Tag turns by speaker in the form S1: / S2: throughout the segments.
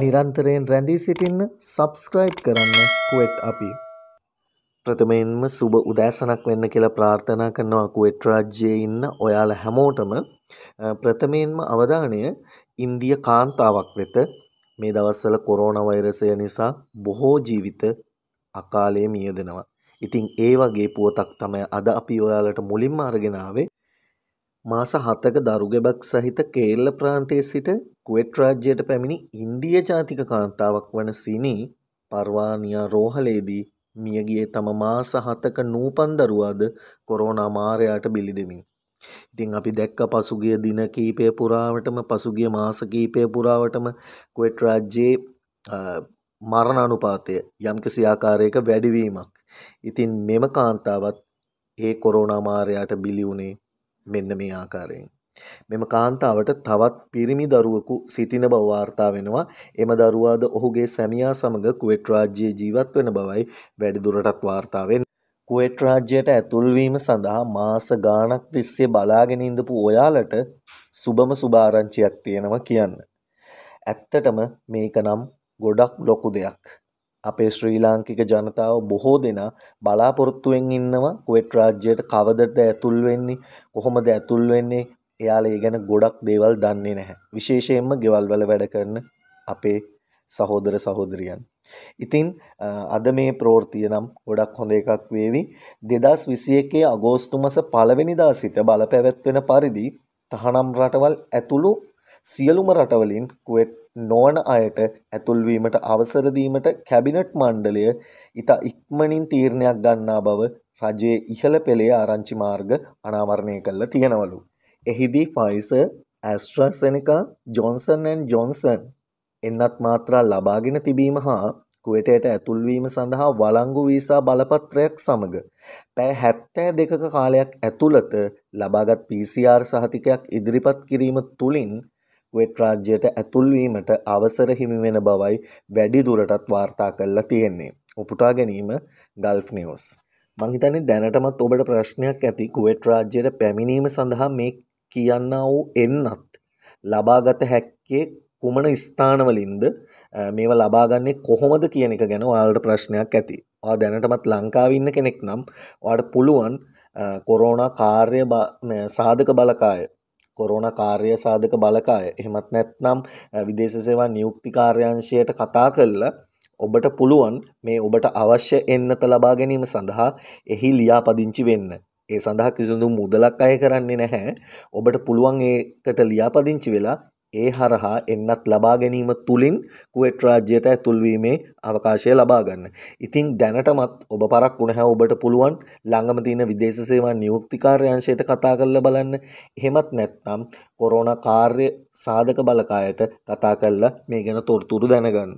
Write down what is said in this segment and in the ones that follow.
S1: නිරන්තරයෙන් රැඳී සිටින්න සබස්ක්‍රයිබ් කරන්න කුවෙට් අපි. ප්‍රථමයෙන්ම සුබ උදෑසනක් වෙන්න කියලා ප්‍රාර්ථනා කරනවා කුවෙට් රාජ්‍යයේ ඉන්න ඔයාලා හැමෝටම ප්‍රථමයෙන්ම අවධානය ඉන්දිය කාන්තාවක් වෙත මේ දවස්වල කොරෝනා වෛරසය නිසා බොහෝ ජීවිත අකාලේ මියදෙනවා. ඉතින් ඒ වගේ පුවතක් තමයි අද අපි ඔයාලට මුලින්ම අරගෙන ආවේ. මාස 7ක දරුගෙබක් සහිත කේරළ ප්‍රාන්තයේ සිට කුවෙට් රාජ්‍යයට පැමිණි ඉන්දිය ජාතික කාන්තාවක් වන සිනි පර්වානියා රෝහලේදී මියගියේ තම මාස 7ක නූපන් දරුවාද කොරෝනා මාරයාට බිලි දෙමින්. ඉතින් අපි දැක්ක පසුගිය දින කීපය පුරාවටම පසුගිය මාස කීපය පුරාවටම කුවෙට් රාජ්‍යයේ මරණ අනුපාතය යම්කිසි ආකාරයක වැඩිවීමක්. ඉතින් මෙම කාන්තාවත් ඒ කොරෝනා මාරයාට බිලි වුණේ මෙන්න මේ ආකාරයෙන්. මෙම කාන්තාවට තවත් පිරිමි දරුවකු සිටින බව වාර්තා වෙනවා. එම දරුවාද ඔහුගේ සැමියා සමග කුවෙට් රාජ්‍යයේ ජීවත් වෙන බවයි වැඩිදුරටත් වාර්තා වෙන්නේ. කුවෙට් රාජ්‍යයට ඇතුල්වීම සඳහා මාස ගාණක් තිස්සේ බලාගෙන ඉඳපු ඔයාලට සුබම සුභාරංචියක් තියෙනවා කියන්න. ඇත්තටම මේක නම් ගොඩක් ලොකු දෙයක්. අපේ ශ්‍රී ලාංකික ජනතාව බොහෝ දෙනා බලාපොරොත්තුවෙන් ඉන්නවා කුවෙට් රාජ්‍යයට කවදද ඇතුල් වෙන්නේ කොහොමද ඇතුල් වෙන්නේ එයාලා ඒ ගැන ගොඩක් දේවල් දන්නේ නැහැ විශේෂයෙන්ම ගෙවල් වල වැඩ කරන අපේ සහෝදර සහෝදරියන් ඉතින් අද මේ ප්‍රෝෘතිය නම් ගොඩක් හොඳ එකක් වේවි දෙදස් විසි එකේ අගෝස්තු මස පළවෙනිදා සිට බල පැවැත්වෙන පරිදි තහනම් රටවල් ඇතුළු සියලුම රටවලින් කුවෙට් නොවන අයට ඇතුල්වීමට අවසරදීමට කැබිනට් මණ්ඩලය ඉතා ඉක්මනින් තීරණයක් ගන්නා බව රජයේ ඉහළ පෙළේ ආරංචි මාර්ග අනාවරණය කල්ල තියෙනවලු. එහිදී ෆයිස ඇස්ට්‍රසෙනකා ජොන්සන් ජොන්සන් එන්නත් මාත්‍රා ලබාගෙන තිබීම හා කුවටයට ඇතුල්වීම සඳහා වලංගු වීසා බලපත්‍රයක් සමඟ. පෑ හැත්තෑ දෙකක කාලයක් ඇතුළත ලබාගත් PCR සහතිකයක් ඉදිරිපත් කිරීම තුළින් කුවේට් රාජ්‍යයට ඇතුල්වීමට අවසර හිමිවෙන බවයි වැඩිදුරටත් වාර්තා කල්ලා තියෙන්නේ. උපුටා ගැනීම ගල්ෆ් නිවස්. මංහිතනි දැනටමත් ඔබට ප්‍රශ්නයක් ඇති කුවේට් රාජ්‍යයට පැමිණීම සඳහා මේ කියන්න වූ එන්නත්. ලබාගත හැක්කේ කුමන ස්ථානවලින්ද මේව ලබාගන්නේ කොහොමද කියන එක ගැන ඔයාලට ප්‍රශ්නයක් ඇති. ඔයා දැනටමත් ලංකාවේ ඉන්න කෙනෙක් නම් ඔයාට පුළුවන් කොරෝනා කාර්ය සාධක බලකාය කොරෝණ කාර්ය සාධක බලකාය එහෙමත් නැත්නම් විදේශ සේවා නියුක්ති කාර්යාංශයට කතා කරලා ඔබට පුළුවන් මේ ඔබට අවශ්‍ය එන්නත ලබා ගැනීම සඳහා එහි ලියාපදිංචි වෙන්න. ඒ සඳහා කිසිදු මුදලක් අය කරන්නේ නැහැ. ඔබට පුළුවන් ඒකට ලියාපදිංචි වෙලා ඒ හරහා එන්නත් ලබා ගැනීම තුළින් කුවෙට් රාජ්‍යයට ඇතුල්වීමේ අවකාශය ලබා ගන්න. ඉතින් දැනටමත් ඔබ පරක් වුණහ ඔබට පුළුවන් ළඟම තියෙන විදේශ සේවා නියුක්තිකාර්යංශයට කතා කරලා බලන්න. එහෙමත් නැත්නම් කොරෝනා කාර්ය සාධක බලකායට කතා කරලා මේ ගැන තොරතුරු දැනගන්න.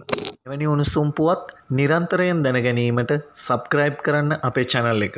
S1: එවැනි උණුසුම් පුවත් නිරන්තරයෙන් දැනගැනීමට සබ්ස්ක්‍රයිබ් කරන්න අපේ channel එක.